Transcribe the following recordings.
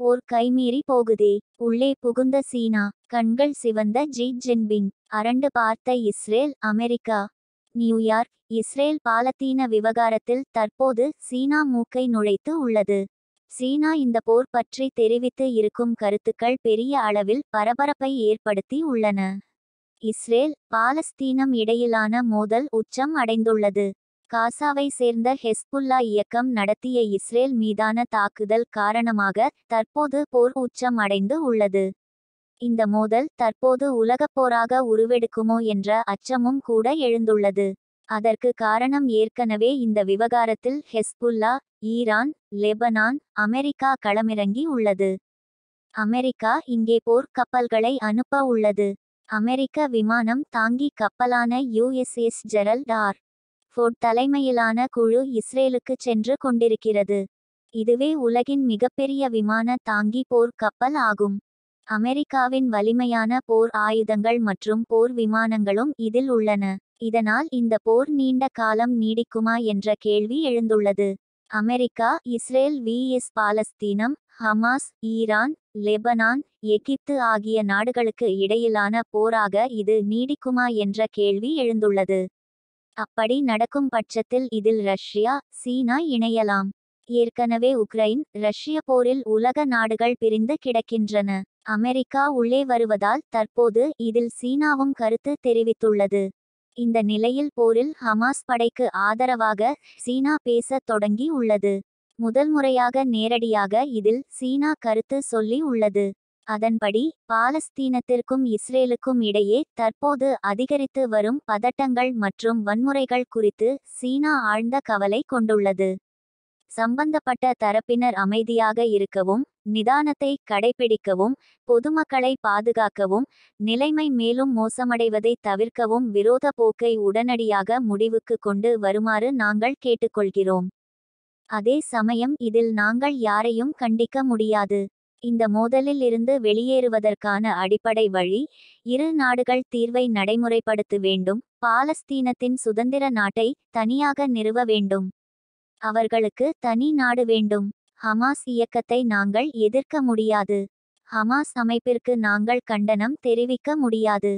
போர் கைமீறி போகுதே உள்ளே புகுந்த சீனா கண்கள் சிவந்த ஜி ஜின்பிங் அரண்டு பார்த்த இஸ்ரேல் அமெரிக்கா நியூயார்க் இஸ்ரேல் பாலத்தீன விவகாரத்தில் தற்போது சீனா மூக்கை நுழைத்து உள்ளது சீனா இந்த போர் பற்றி தெரிவித்து இருக்கும் கருத்துக்கள் பெரிய அளவில் பரபரப்பை ஏற்படுத்தி உள்ளன இஸ்ரேல் பாலஸ்தீனம் இடையிலான மோதல் உச்சம் அடைந்துள்ளது காசாவை சேர்ந்த ஹெஸ்புல்லா இயக்கம் நடத்திய இஸ்ரேல் மீதான தாக்குதல் காரணமாக தற்போது போர் உச்சம் அடைந்து உள்ளது இந்த மோதல் தற்போது உலகப்போராக உருவெடுக்குமோ என்ற அச்சமும் கூட எழுந்துள்ளது அதற்கு காரணம் ஏற்கனவே இந்த விவகாரத்தில் ஹெஸ்புல்லா ஈரான் லெபனான் அமெரிக்கா களமிறங்கி உள்ளது அமெரிக்கா இங்கே போர் கப்பல்களை அனுப்ப உள்ளது அமெரிக்க விமானம் தாங்கி கப்பலான யுஎஸ்எஸ் ஜெரல்ட் ஆர் ஃபோர்ட் தலைமையிலான குழு இஸ்ரேலுக்கு சென்று கொண்டிருக்கிறது இதுவே உலகின் மிகப்பெரிய விமான தாங்கி போர் கப்பல் ஆகும் அமெரிக்காவின் வலிமையான போர் ஆயுதங்கள் மற்றும் போர் விமானங்களும் இதில் உள்ளன இதனால் இந்த போர் நீண்ட காலம் நீடிக்குமா என்ற கேள்வி எழுந்துள்ளது அமெரிக்கா இஸ்ரேல் வி எஸ் பாலஸ்தீனம் ஹமாஸ் ஈரான் லெபனான் எகிப்து ஆகிய நாடுகளுக்கு இடையிலான போராக இது நீடிக்குமா என்ற கேள்வி எழுந்துள்ளது அப்படி நடக்கும் பட்சத்தில் இதில் ரஷ்யா சீனா இணையலாம் ஏற்கனவே உக்ரைன் ரஷ்ய போரில் உலக நாடுகள் பிரிந்து கிடக்கின்றன அமெரிக்கா உள்ளே வருவதால் தற்போது இதில் சீனாவும் கருத்து தெரிவித்துள்ளது இந்த நிலையில் போரில் ஹமாஸ் படைக்கு ஆதரவாக சீனா பேச தொடங்கி உள்ளது முதல் முறையாக நேரடியாக இதில் சீனா கருத்து சொல்லி உள்ளது அதன்படி பாலஸ்தீனத்திற்கும் இஸ்ரேலுக்கும் இடையே தற்போது அதிகரித்து வரும் பதட்டங்கள் மற்றும் வன்முறைகள் குறித்து சீனா ஆழ்ந்த கவலை கொண்டுள்ளது சம்பந்தப்பட்ட தரப்பினர் அமைதியாக இருக்கவும் நிதானத்தை கடைபிடிக்கவும் பொதுமக்களை பாதுகாக்கவும் நிலைமை மேலும் மோசமடைவதை தவிர்க்கவும் விரோத போக்கை உடனடியாக முடிவுக்கு கொண்டு வருமாறு நாங்கள் கேட்டுக்கொள்கிறோம் அதே சமயம் இதில் நாங்கள் யாரையும் கண்டிக்க முடியாது இந்த மோதலில் இருந்து வெளியேறுவதற்கான அடிப்படை வழி இரு நாடுகள் தீர்வை நடைமுறைப்படுத்த வேண்டும் பாலஸ்தீனத்தின் சுதந்திர நாட்டை தனியாக நிறுவ வேண்டும் அவர்களுக்கு தனி நாடு வேண்டும் ஹமாஸ் இயக்கத்தை நாங்கள் எதிர்க்க முடியாது ஹமாஸ் அமைப்பிற்கு நாங்கள் கண்டனம் தெரிவிக்க முடியாது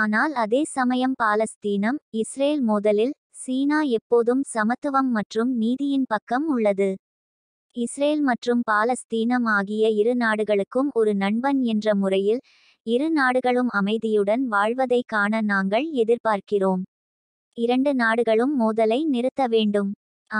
ஆனால் அதே சமயம் பாலஸ்தீனம் இஸ்ரேல் மோதலில் சீனா எப்போதும் சமத்துவம் மற்றும் நீதியின் பக்கம் உள்ளது இஸ்ரேல் மற்றும் பாலஸ்தீனம் ஆகிய இரு நாடுகளுக்கும் ஒரு நண்பன் என்ற முறையில் இரு நாடுகளும் அமைதியுடன் வாழ்வதை காண நாங்கள் எதிர்பார்க்கிறோம் இரண்டு நாடுகளும் மோதலை நிறுத்த வேண்டும்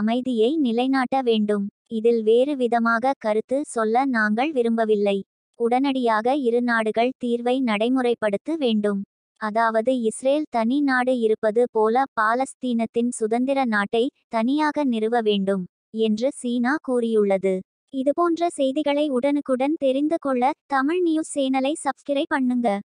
அமைதியை நிலைநாட்ட வேண்டும் இதில் வேறு விதமாக கருத்து சொல்ல நாங்கள் விரும்பவில்லை உடனடியாக இரு நாடுகள் தீர்வை நடைமுறைப்படுத்த வேண்டும் அதாவது இஸ்ரேல் தனி நாடு இருப்பது போல பாலஸ்தீனத்தின் சுதந்திர நாட்டை தனியாக நிறுவ வேண்டும் என்று சீனா கூறியுள்ளது இதுபோன்ற செய்திகளை உடனுக்குடன் தெரிந்து கொள்ள தமிழ் நியூஸ் சேனலை சப்ஸ்கிரைப் பண்ணுங்க